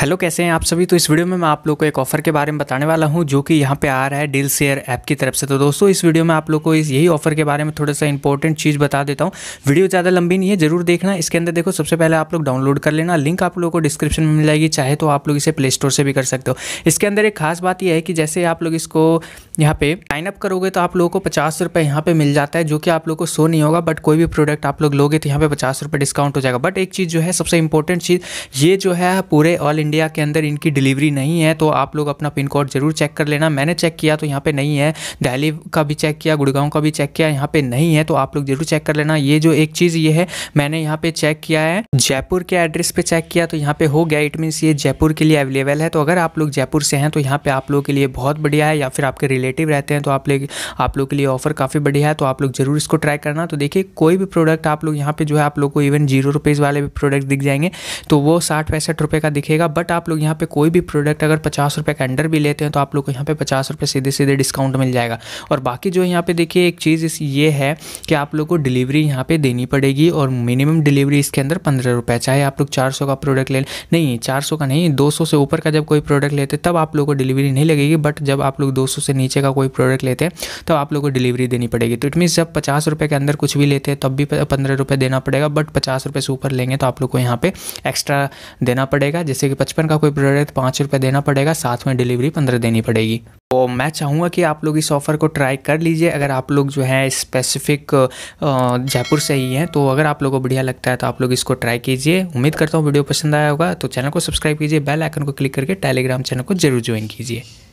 hello कैसे हैं आप सभी तो इस वीडियो में मैं आप लोग को एक ऑफ़र के बारे में बताने वाला हूं जो कि यहां पे आ रहा है डील शेयर ऐप की तरफ से तो दोस्तों इस वीडियो में आप लोग को इस यही ऑफ़र के बारे में थोड़ा सा इंपॉर्टेंट चीज़ बता देता हूं वीडियो ज़्यादा लंबी नहीं है ज़रूर देखना इसके अंदर देखो सबसे पहले आप लोग डाउनलोड कर लेना लिंक आप लोग को डिस्क्रिप्शन में मिल जाएगी चाहे तो आप लोग इसे प्ले स्टोर से भी कर सकते हो इसके अंदर एक खास बात यह है कि जैसे आप लोग इसको यहाँ पे अप करोगे तो आप लोगों को पचास रुपये यहाँ पर मिल जाता है जो कि आप लोग को सो नहीं होगा बट कोई भी प्रोडक्ट आप लोग लोगे तो यहाँ पे पचास रुपये डिस्काउंट हो जाएगा बट एक चीज़ जो है सबसे इंपॉर्टेंट चीज़ ये जो है पूरे ऑल इंडिया के अंदर इनकी डिलीवरी नहीं है तो आप लोग अपना पिन कोड ज़रूर चेक कर लेना मैंने चेक किया तो यहाँ पे नहीं है दिल्ली का भी चेक किया गुड़गांव का भी चेक किया यहाँ पे नहीं है तो आप लोग ज़रूर चेक कर लेना ये जो एक चीज़ ये है मैंने यहाँ पे चेक किया है जयपुर के एड्रेस पे चेक किया तो यहाँ पे हो गया इट मीन्स ये जयपुर के लिए अवेलेबल है तो अगर आप लोग जयपुर से हैं तो यहाँ पर आप लोग के लिए बहुत बढ़िया है या फिर आपके रिलेटिव रहते हैं तो आप लोग आप लोग के लिए ऑफर काफ़ी बढ़िया है तो आप लोग ज़रूर इसको ट्राई करना तो देखिए कोई भी प्रोडक्ट आप लोग यहाँ पे जो है आप लोग को इवन जीरो रुपीज़ वाले भी प्रोडक्ट दिख जाएंगे तो वो साठ पैंसठ रुपये का दिखेगा बट आप लोग यहाँ पे कोई भी प्रोडक्ट अगर पचास रुपये के अंडर भी लेते हैं तो आप लोग को यहाँ पे पचास रुपये सीधे सीधे डिस्काउंट मिल जाएगा और बाकी जो यहाँ पे देखिए एक चीज़ इस ये है कि आप लोग को डिलीवरी यहाँ पे देनी पड़ेगी और मिनिमम डिलीवरी इसके अंदर पंद्रह रुपये चाहे आप लोग चार का प्रोडक्ट ले नहीं चार का नहीं दो से ऊपर का जब कोई प्रोडक्ट लेते तब आप लोग को डिलीवरी नहीं लगेगी बट जब आप लोग दो से नीचे का कोई प्रोडक्ट लेते हैं तब आप लोग को डिलीवरी तो देनी पड़ेगी तो इट मीन्स जब पचास रुपये के अंदर कुछ भी लेते हैं तब भी पंद्रह रुपये देना पड़ेगा बट पचास रुपये से ऊपर लेंगे तो आप लोग को यहाँ पे एक्स्ट्रा देना पड़ेगा जैसे कि पचपन का कोई प्रोडक्ट तो पाँच रुपये देना पड़ेगा साथ में डिलीवरी पंद्रह देनी पड़ेगी तो मैं चाहूँगा कि आप लोग इस ऑफ़र को ट्राई कर लीजिए अगर आप लोग जो है स्पेसिफिक जयपुर से ही हैं तो अगर आप लोगों को बढ़िया लगता है तो आप लोग इसको ट्राई कीजिए उम्मीद करता हूँ वीडियो पसंद आया होगा तो चैनल को सब्सक्राइब कीजिए बेल आइकन को क्लिक करके टेलीग्राम चैनल को जरूर ज्वाइन कीजिए